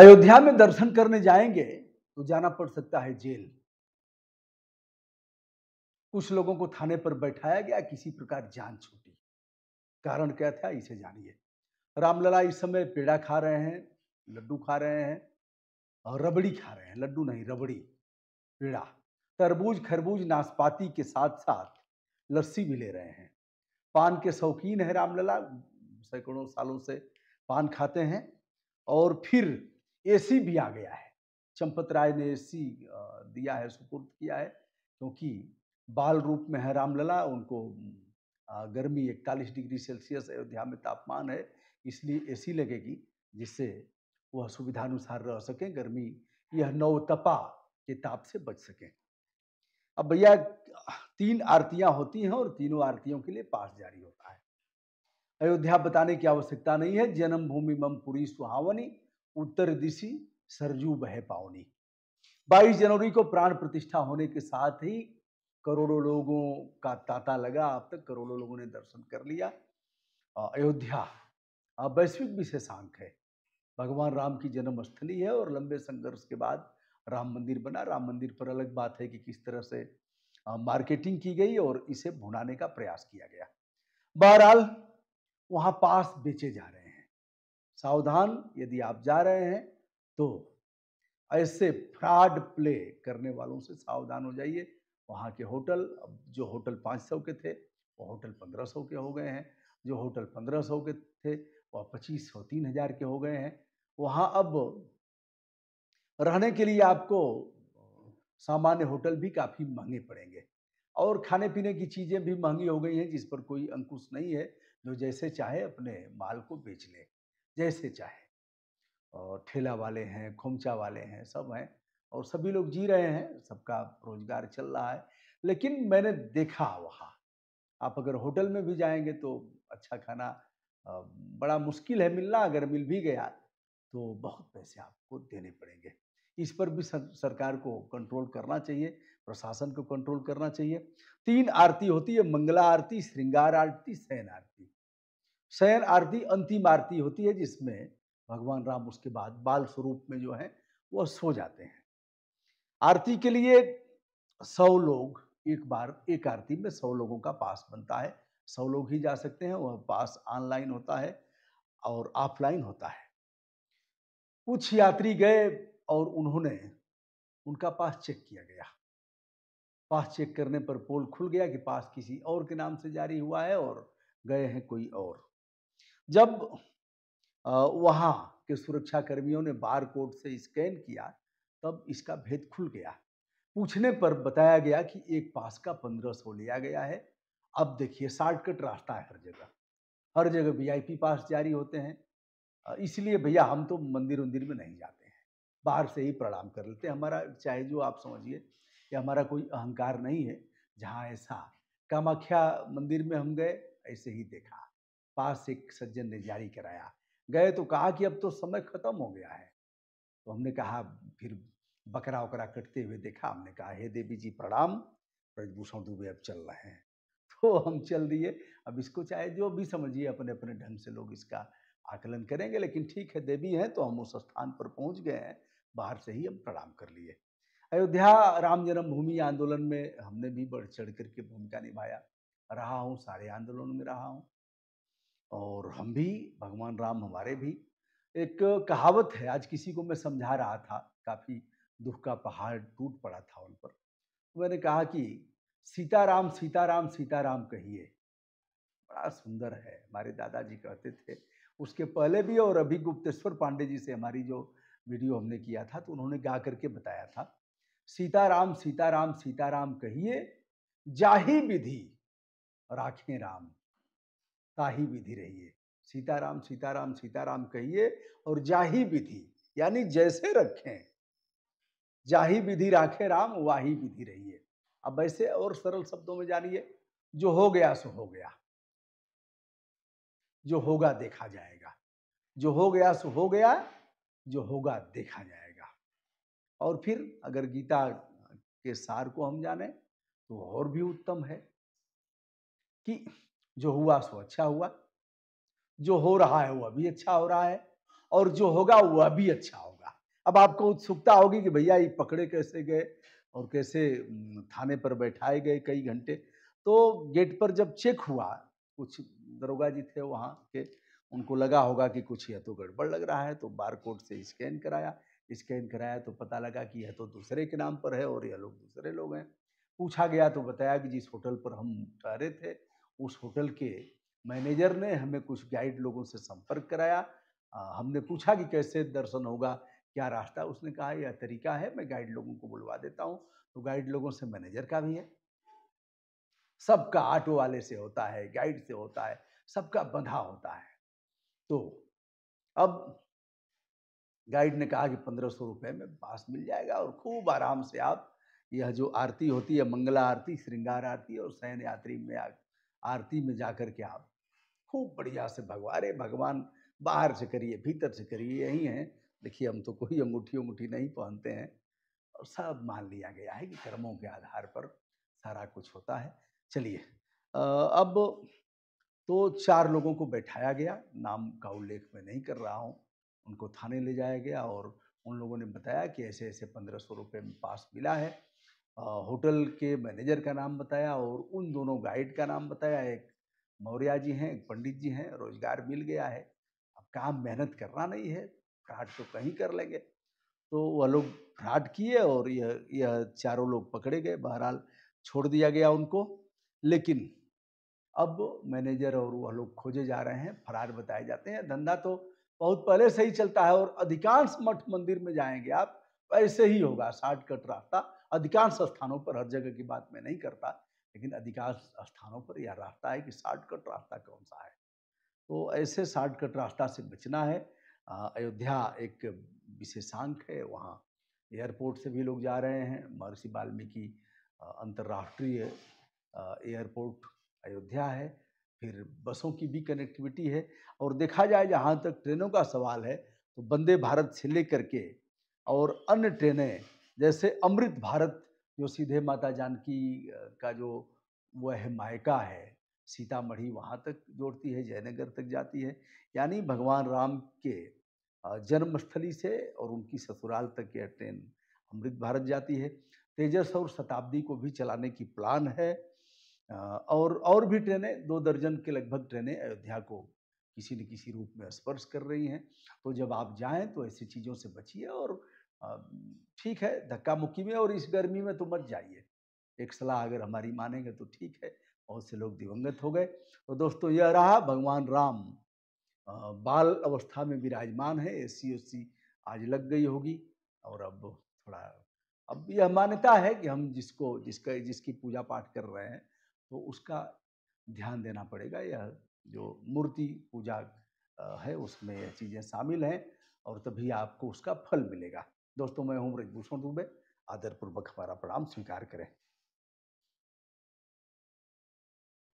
अयोध्या में दर्शन करने जाएंगे तो जाना पड़ सकता है जेल कुछ लोगों को थाने पर बैठाया गया किसी प्रकार जान छूटी कारण क्या था इसे जानिए रामलला इस समय पेड़ा खा रहे हैं लड्डू खा रहे हैं और रबड़ी खा रहे हैं लड्डू नहीं रबड़ी पेड़ा तरबूज खरबूज नाशपाती के साथ साथ लस्सी भी ले रहे हैं पान के शौकीन है रामलला सैकड़ों सालों से पान खाते हैं और फिर एसी भी आ गया है चंपत राय ने एसी दिया है सुपुर्द किया है क्योंकि बाल रूप में है रामलला उनको गर्मी इकतालीस डिग्री सेल्सियस अयोध्या में तापमान है इसलिए एसी लगेगी जिससे वह सुविधानुसार रह सकें गर्मी यह नवतपा के ताप से बच सकें अब भैया तीन आरतियां होती हैं और तीनों आरतियों के लिए पास जारी होता है अयोध्या बताने की आवश्यकता नहीं है जन्मभूमि मम पुरी सुहावनी उत्तर दिशी सरजू बह पावनी 22 जनवरी को प्राण प्रतिष्ठा होने के साथ ही करोड़ों लोगों का तांता लगा अब तक करोड़ों लोगों ने दर्शन कर लिया अयोध्या वैश्विक विशेषांक है भगवान राम की जन्मस्थली है और लंबे संघर्ष के बाद राम मंदिर बना राम मंदिर पर अलग बात है कि किस तरह से मार्केटिंग की गई और इसे भुनाने का प्रयास किया गया बहरहाल वहां पास बेचे जा रहे सावधान यदि आप जा रहे हैं तो ऐसे फ्रॉड प्ले करने वालों से सावधान हो जाइए वहाँ के होटल जो होटल पाँच सौ के थे वो होटल पंद्रह सौ के हो गए हैं जो होटल पंद्रह सौ के थे वह पच्चीस सौ तीन हजार के हो गए हैं वहाँ अब रहने के लिए आपको सामान्य होटल भी काफ़ी महंगे पड़ेंगे और खाने पीने की चीज़ें भी महंगी हो गई हैं जिस पर कोई अंकुश नहीं है जो जैसे चाहे अपने माल को बेच लें जैसे चाहे और ठेला वाले हैं खोमचा वाले हैं सब हैं और सभी लोग जी रहे हैं सबका रोजगार चल रहा है लेकिन मैंने देखा वहाँ आप अगर होटल में भी जाएंगे तो अच्छा खाना बड़ा मुश्किल है मिलना अगर मिल भी गया तो बहुत पैसे आपको देने पड़ेंगे इस पर भी सरकार को कंट्रोल करना चाहिए प्रशासन को कंट्रोल करना चाहिए तीन आरती होती है मंगला आरती श्रृंगार आरती सैन आरती शयन आरती अंतिम आरती होती है जिसमें भगवान राम उसके बाद बाल स्वरूप में जो है वह सो जाते हैं आरती के लिए सौ लोग एक बार एक आरती में सौ लोगों का पास बनता है सौ लोग ही जा सकते हैं वह पास ऑनलाइन होता है और ऑफलाइन होता है कुछ यात्री गए और उन्होंने उनका पास चेक किया गया पास चेक करने पर पोल खुल गया कि पास किसी और के नाम से जारी हुआ है और गए हैं कोई और जब वहाँ के सुरक्षाकर्मियों ने बार कोड से स्कैन किया तब इसका भेद खुल गया पूछने पर बताया गया कि एक पास का पंद्रह सौ लिया गया है अब देखिए शॉर्टकट रास्ता है हर जगह हर जगह वीआईपी पास जारी होते हैं इसलिए भैया हम तो मंदिर उंदिर में नहीं जाते हैं बाहर से ही प्रणाम कर लेते हैं हमारा चाहे जो आप समझिए कि हमारा कोई अहंकार नहीं है जहाँ ऐसा कामाख्या मंदिर में हम गए ऐसे ही देखा पास एक सज्जन ने जारी कराया गए तो कहा कि अब तो समय खत्म हो गया है तो हमने कहा फिर बकरा वकरा कटते हुए देखा हमने कहा हे देवी जी प्रणाम ब्रजभूषण दुबे अब चल रहे हैं तो हम चल दिए अब इसको चाहे जो भी समझिए अपने अपने ढंग से लोग इसका आकलन करेंगे लेकिन ठीक है देवी हैं तो हम उस स्थान पर पहुंच गए हैं बाहर से ही हम प्रणाम कर लिए अयोध्या राम जन्मभूमि आंदोलन में हमने भी बढ़ चढ़ करके भूमिका निभाया रहा हूँ सारे आंदोलन में रहा हूँ और हम भी भगवान राम हमारे भी एक कहावत है आज किसी को मैं समझा रहा था काफ़ी दुख का पहाड़ टूट पड़ा था उन पर मैंने कहा कि सीताराम सीताराम सीताराम कहिए बड़ा सुंदर है हमारे दादाजी कहते थे उसके पहले भी और अभी गुप्तेश्वर पांडे जी से हमारी जो वीडियो हमने किया था तो उन्होंने गा करके बताया था सीताराम सीताराम सीताराम कहिए जाही विधि राखें राम ताही विधि रहिए सीताराम सीताराम सीताराम कहिए और जाही विधि यानी जैसे रखें जाही विधि राखे राम वाही विधि रहिए अब ऐसे और सरल शब्दों में जानिए जो हो गया सो हो गया जो होगा देखा जाएगा जो हो गया सो हो गया जो होगा देखा जाएगा और फिर अगर गीता के सार को हम जाने तो और भी उत्तम है कि जो हुआ सो अच्छा हुआ जो हो रहा है वह भी अच्छा हो रहा है और जो होगा वह भी अच्छा होगा अब आपको उत्सुकता होगी कि भैया ये पकड़े कैसे गए और कैसे थाने पर बैठाए गए कई घंटे तो गेट पर जब चेक हुआ कुछ दरोगा जी थे वहाँ के उनको लगा होगा कि कुछ यह तो गड़बड़ लग रहा है तो बार कोड से स्कैन कराया स्कैन कराया तो पता लगा कि यह तो दूसरे के नाम पर है और यह लोग दूसरे लोग हैं पूछा गया तो बताया कि जिस होटल पर हम ठहरे थे उस होटल के मैनेजर ने हमें कुछ गाइड लोगों से संपर्क कराया आ, हमने पूछा कि कैसे दर्शन होगा क्या रास्ता उसने कहा यह तरीका है मैं गाइड लोगों को बुलवा देता हूँ तो गाइड लोगों से मैनेजर का भी है सबका ऑटो वाले से होता है गाइड से होता है सबका बंधा होता है तो अब गाइड ने कहा कि पंद्रह सौ रुपये में पास मिल जाएगा और खूब आराम से आप यह जो आरती होती है मंगला आरती श्रृंगार आरती और शयन यात्री में आरती में जा कर के आप खूब बढ़िया से भगवान रे भगवान बाहर से करिए भीतर से करिए यही है देखिए हम तो कोई अंगूठी उंगूठी नहीं पहनते हैं और सब मान लिया गया है कि कर्मों के आधार पर सारा कुछ होता है चलिए अब तो चार लोगों को बैठाया गया नाम का उल्लेख मैं नहीं कर रहा हूँ उनको थाने ले जाया गया और उन लोगों ने बताया कि ऐसे ऐसे पंद्रह सौ रुपये में पास मिला है होटल के मैनेजर का नाम बताया और उन दोनों गाइड का नाम बताया एक मौर्या जी हैं एक पंडित जी हैं रोजगार मिल गया है अब काम मेहनत करना नहीं है फ्राड तो कहीं कर लेंगे तो वह लोग फ्राड किए और यह यह चारों लोग पकड़े गए बहरहाल छोड़ दिया गया उनको लेकिन अब मैनेजर और वह लोग खोजे जा रहे हैं फरार बताए जाते हैं धंधा तो बहुत पहले से ही चलता है और अधिकांश मठ मंदिर में जाएंगे आप ऐसे ही होगा शॉर्टकट रास्ता अधिकांश स्थानों पर हर जगह की बात मैं नहीं करता लेकिन अधिकांश स्थानों पर यह रास्ता है कि शॉर्टकट रास्ता कौन सा है तो ऐसे शॉर्टकट रास्ता से बचना है अयोध्या एक विशेषांक है वहाँ एयरपोर्ट से भी लोग जा रहे हैं महर्षि वाल्मीकि अंतर्राष्ट्रीय एयरपोर्ट अयोध्या है फिर बसों की भी कनेक्टिविटी है और देखा जाए जहाँ तक ट्रेनों का सवाल है तो वंदे भारत से लेकर के और अन्य ट्रेनें जैसे अमृत भारत जो सीधे माता जानकी का जो वह है मायका है सीतामढ़ी वहाँ तक जोड़ती है जयनगर तक जाती है यानी भगवान राम के जन्मस्थली से और उनकी ससुराल तक यह ट्रेन अमृत भारत जाती है तेजस और शताब्दी को भी चलाने की प्लान है और और भी ट्रेनें दो दर्जन के लगभग ट्रेनें अयोध्या को किसी न किसी रूप में स्पर्श कर रही हैं तो जब आप जाएं तो ऐसी चीज़ों से बचिए और ठीक है धक्का मुक्की में और इस गर्मी में तो मत जाइए एक सलाह अगर हमारी मानेंगे तो ठीक है बहुत से लोग दिवंगत हो गए तो दोस्तों यह रहा भगवान राम बाल अवस्था में विराजमान है ए सी आज लग गई होगी और अब थोड़ा अब यह मान्यता है कि हम जिसको जिसका जिसकी पूजा पाठ कर रहे हैं तो उसका ध्यान देना पड़ेगा यह जो मूर्ति पूजा है उसमें यह चीज़ें शामिल हैं और तभी आपको उसका फल मिलेगा दोस्तों मैं हूं ब्रजभूषण दुबे आदरपूर्वक हमारा प्रणाम स्वीकार करें